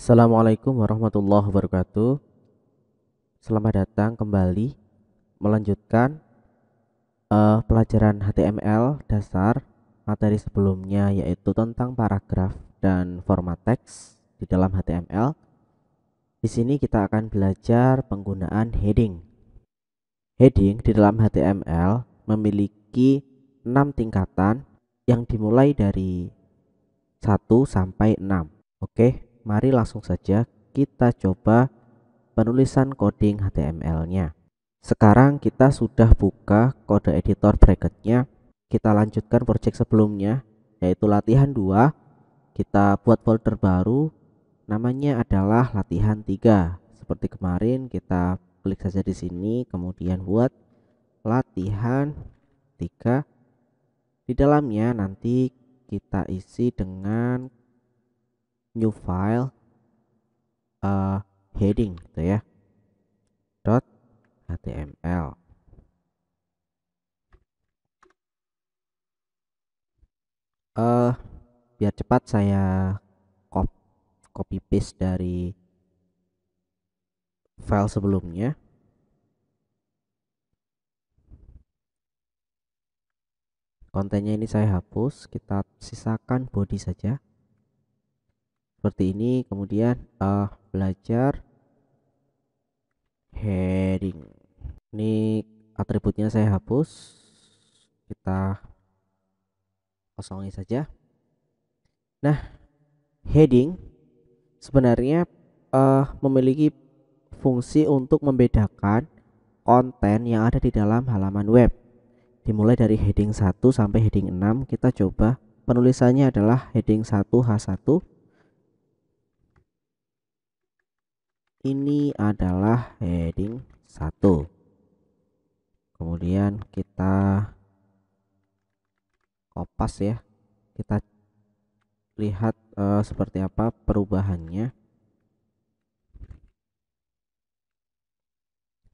Assalamualaikum warahmatullahi wabarakatuh. Selamat datang kembali melanjutkan uh, pelajaran HTML dasar materi sebelumnya yaitu tentang paragraf dan format teks di dalam HTML. Di sini kita akan belajar penggunaan heading. Heading di dalam HTML memiliki 6 tingkatan yang dimulai dari 1 sampai 6. Oke. Okay? Mari langsung saja kita coba penulisan coding HTML-nya. Sekarang kita sudah buka kode editor bracket-nya. Kita lanjutkan project sebelumnya, yaitu latihan 2. Kita buat folder baru, namanya adalah latihan 3. Seperti kemarin, kita klik saja di sini, kemudian buat latihan 3. Di dalamnya nanti kita isi dengan new file uh, heading gitu ya dot html uh, biar cepat saya copy, copy paste dari file sebelumnya kontennya ini saya hapus kita sisakan body saja seperti ini kemudian uh, belajar heading ini atributnya saya hapus kita kosongi saja nah heading sebenarnya uh, memiliki fungsi untuk membedakan konten yang ada di dalam halaman web dimulai dari heading 1 sampai heading 6 kita coba penulisannya adalah heading 1 H1 ini adalah heading 1 kemudian kita kopas ya kita lihat uh, seperti apa perubahannya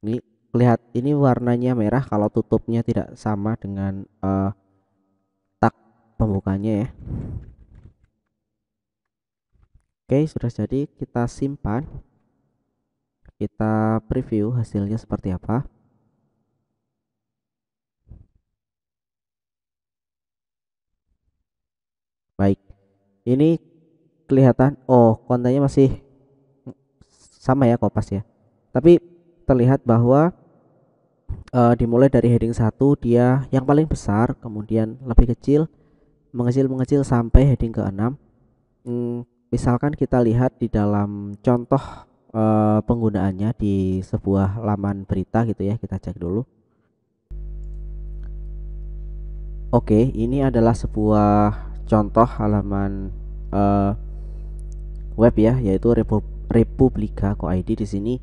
ini lihat ini warnanya merah kalau tutupnya tidak sama dengan uh, tak pembukanya ya Oke sudah jadi kita simpan kita preview hasilnya seperti apa baik ini kelihatan oh kontennya masih sama ya kopas ya tapi terlihat bahwa uh, dimulai dari heading 1 dia yang paling besar kemudian lebih kecil mengecil mengecil sampai heading ke-6 hmm, misalkan kita lihat di dalam contoh Eh, penggunaannya di sebuah laman berita gitu ya kita cek dulu Oke ini adalah sebuah contoh halaman eh, web ya yaitu Repub id di sini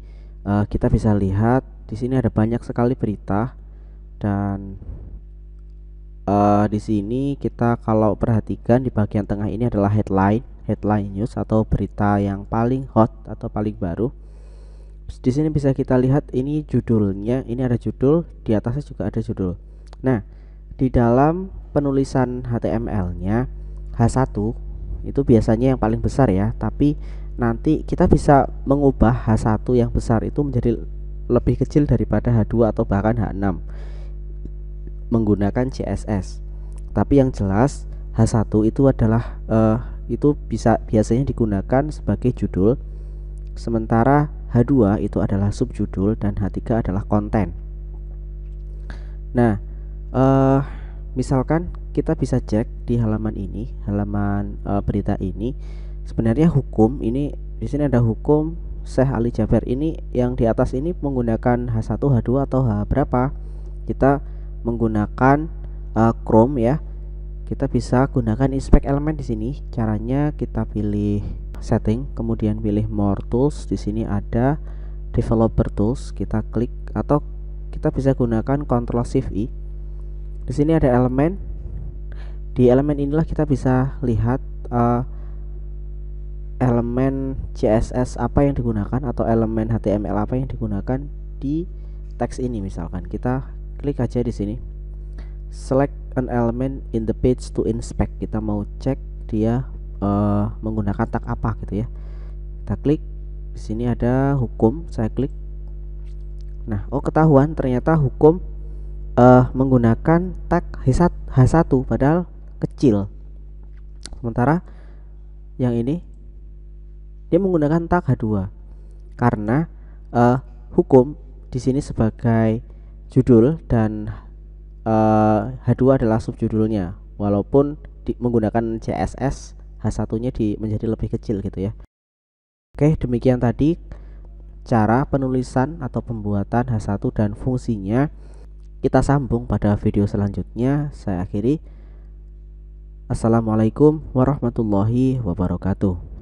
eh, kita bisa lihat di sini ada banyak sekali berita dan uh, di sini kita kalau perhatikan di bagian tengah ini adalah headline headline news atau berita yang paling hot atau paling baru. Di sini bisa kita lihat ini judulnya, ini ada judul, di atasnya juga ada judul. Nah, di dalam penulisan HTML-nya H1 itu biasanya yang paling besar ya, tapi nanti kita bisa mengubah H1 yang besar itu menjadi lebih kecil daripada H2 atau bahkan H6 menggunakan CSS. Tapi yang jelas H1 itu adalah uh, itu bisa biasanya digunakan sebagai judul sementara H2 itu adalah subjudul dan H3 adalah konten. Nah, uh, misalkan kita bisa cek di halaman ini, halaman uh, berita ini, sebenarnya hukum ini di sini ada hukum Syekh Ali Jaber ini yang di atas ini menggunakan H1, H2 atau H berapa? Kita menggunakan uh, Chrome ya kita bisa gunakan inspect element di sini. Caranya kita pilih setting, kemudian pilih more tools. Di sini ada developer tools, kita klik atau kita bisa gunakan Ctrl Shift I. E. Di sini ada element Di elemen inilah kita bisa lihat uh, elemen CSS apa yang digunakan atau elemen HTML apa yang digunakan di teks ini misalkan. Kita klik aja di sini. Select an element in the page to inspect kita mau cek dia uh, menggunakan tag apa gitu ya kita klik di sini ada hukum saya klik nah oh ketahuan ternyata hukum uh, menggunakan tag H1, padahal kecil sementara yang ini dia menggunakan tag H2 karena uh, hukum di sini sebagai judul dan uh, H2 adalah subjudulnya walaupun di, menggunakan CSS H1-nya di menjadi lebih kecil gitu ya. Oke, demikian tadi cara penulisan atau pembuatan H1 dan fungsinya. Kita sambung pada video selanjutnya. Saya akhiri. Assalamualaikum warahmatullahi wabarakatuh.